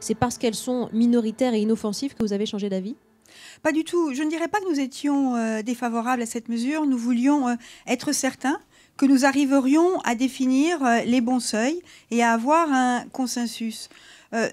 c'est parce qu'elles sont minoritaires et inoffensives que vous avez changé d'avis Pas du tout. Je ne dirais pas que nous étions euh, défavorables à cette mesure. Nous voulions euh, être certains que nous arriverions à définir euh, les bons seuils et à avoir un consensus.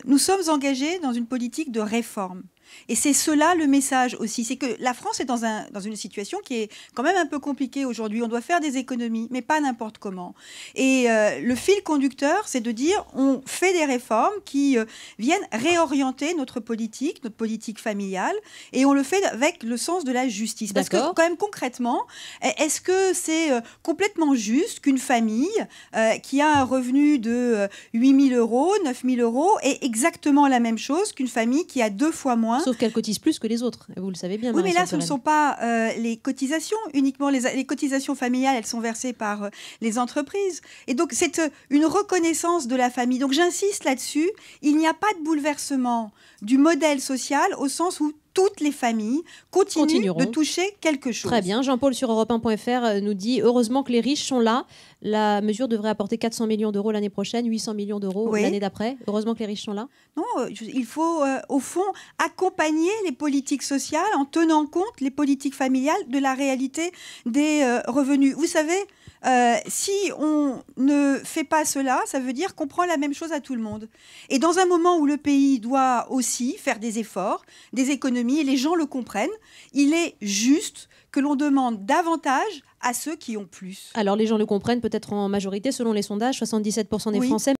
nous sommes engagés dans une politique de réforme. Et c'est cela le message aussi, c'est que la France est dans, un, dans, une situation qui est quand même un peu compliquée aujourd'hui. On doit faire des économies, mais pas n'importe comment. Et euh, le fil conducteur, c'est de dire on fait des réformes qui euh, viennent réorienter notre politique, notre politique familiale, et on le fait avec le sens de la justice. Parce que quand même concrètement, est-ce que c'est euh, complètement juste qu'une famille qui a un revenu de 8 000 euros, 9 000 euros, est exactement la même chose qu'une famille qui a deux fois moins Hein Sauf qu'elles cotisent plus que les autres, vous le savez bien. Oui, mais là, ce ne sont pas euh, les cotisations, uniquement les, cotisations familiales, elles sont versées par euh, les entreprises. Et donc, c'est euh, une reconnaissance de la famille. Donc, j'insiste là-dessus, il n'y a pas de bouleversement du modèle social au sens où toutes les familles continuent de toucher quelque chose. Très bien. Jean-Paul sur europe1.fr euh, nous dit heureusement que les riches sont là. La mesure devrait apporter 400 millions d'euros l'année prochaine, 800 millions d'euros l'année d'après. Heureusement que les riches sont là. Non, euh, il faut euh, au fond accompagner les politiques sociales en tenant compte les politiques familiales de la réalité des revenus. Vous savez, si on ne fait pas cela, ça veut dire qu'on prend la même chose à tout le monde. Et dans un moment où le pays doit aussi faire des efforts, des économies les gens le comprennent. Il est juste que l'on demande davantage à ceux qui ont plus. Alors les gens le comprennent peut-être en majorité selon les sondages, 77% des Français.